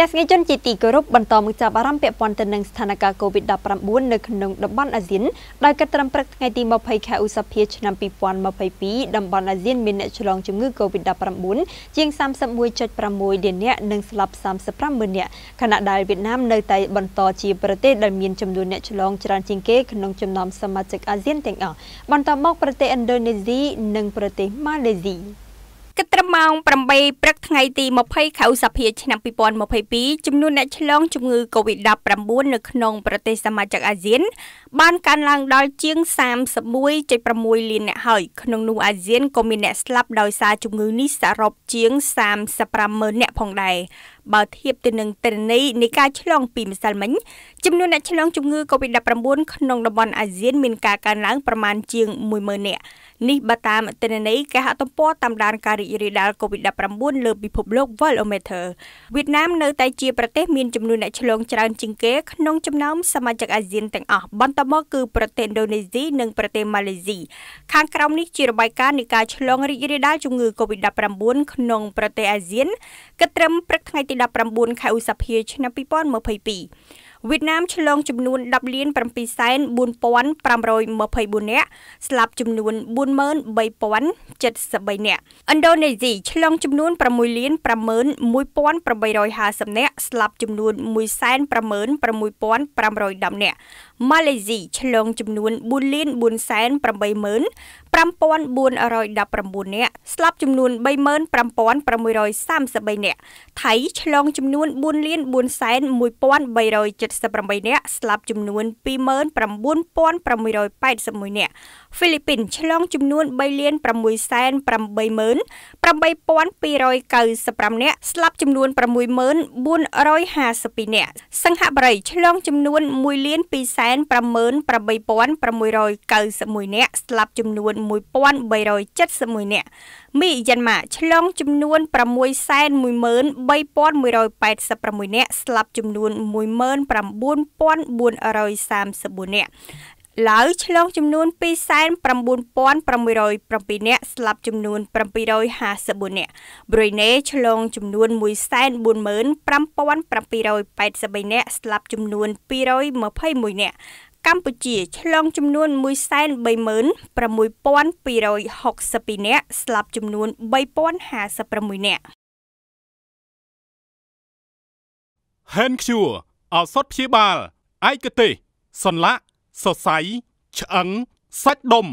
ទស្សនិកជនជាទីគោរពបន្តមកចាប់អារម្មណ៍ពាក់ព័ន្ធទៅនឹងស្ថានភាព COVID-19 នៅក្នុងតំបន់អាស៊ានដោយកិត្តិកម្មព្រឹកថ្ងៃទី20ខែឧសភាឆ្នាំ2022តំបន់អាស៊ានមានអ្នកឆ្លងជំងឺ COVID-19 ជាង31.6លាននាក់និងស្លាប់35ម៉ឺននាក់ខណៈដែលវៀតណាមនៅតែបន្តជាប្រទេសដែលមានចំនួនអ្នកឆ្លងច្រើនជាងគេក្នុងចំណោមសមាជិកអាស៊ានទាំងអស់បន្តមកប្រទេសឥណ្ឌូនេស៊ីនិងប្រទេសម៉ាឡេស៊ីគិតត្រឹមម៉ោង8ព្រឹកថ្ងៃទី20ខែឧសភាឆ្នាំ2022ចំនួនអ្នកឆ្លងជំងឺ Covid-19 នៅក្នុងប្រទេសសមាជិកអាស៊ាន បានកើនឡើងដល់ជាង31.6លានអ្នកហើយក្នុងនោះអាស៊ានក៏មានអ្នកស្លាប់ដោយសារជំងឺនេះសរុបជាង35ម៉ឺនអ្នកផងដែរបើធៀបទៅនឹងទិន្នន័យនៃការឆ្លងពីម្សិលមិញចំនួនអ្នកឆ្លងជំងឺ Covid-19 ក្នុងតំបន់អាស៊ានមានការកើនឡើងប្រមាណជាង10000នាក់នេះបើតាមទិន្នន័យគេហទំព័រតាមដានការរីករាលដាល COVID-19 លើពិភពលោក Worldometer វៀតណាមនៅតែជាប្រទេសមានចំនួនអ្នកឆ្លងច្រើន ជាងគេក្នុងចំណោមសមាជិកអាស៊ានទាំងអស់បន្ទាប់មកគឺប្រទេសឥណ្ឌូនេស៊ីនិងប្រទេសម៉ាឡេស៊ីខាងក្រោមនេះជារបាយការណ៍នៃការឆ្លងរីករាលដាលជំងឺ COVID-19 ក្នុង ប្រទេសអាស៊ានគិតត្រឹមព្រឹកថ្ងៃទី19ខែឧសភាឆ្នាំ2022វៀតណាមឆ្លងចំនួន10លាន7សែន4524នាក់ស្លាប់ចំនួន43073នាក់ឥណ្ឌូនេស៊ីឆ្លងចំនួន6លាន51850នាក់ស្លាប់ចំនួន1,56510នាក់ម៉ាឡេស៊ីឆ្លងចំនួន4លាន48000 5419នាក់ស្លាប់ចំនួន35633នាក់ថៃឆ្លងចំនួន4លាន4,1378នាក់ស្លាប់ចំនួន29681នាក់ហ្វីលីពីនឆ្លងចំនួន3លាន6,088,295នាក់ស្លាប់ចំនួន64,52នាក់សិង្ហបុរីឆ្លងចំនួន1លាន2,58,691នាក់ស្លាប់ចំនួន1371នាក់មីយ៉ាន់ម៉ាឆ្លងចំនួន613,186នាក់ស្លាប់ចំនួន19,434នាក់ឡាវឆ្លងចំនួន296,607នាក់ស្លាប់ចំនួន754នាក់ប្រ៊ុយណេឆ្លងចំនួន145,783នាក់ស្លាប់ចំនួន221នាក់កម្ពុជា ឆ្លងចំនួន136,262នាក់ស្លាប់ចំនួន3,056នាក់ Hand Cure ឱសថព្យាបាលឯកទេសសន្លាក់សរសៃឆ្អឹងសាច់ដុំ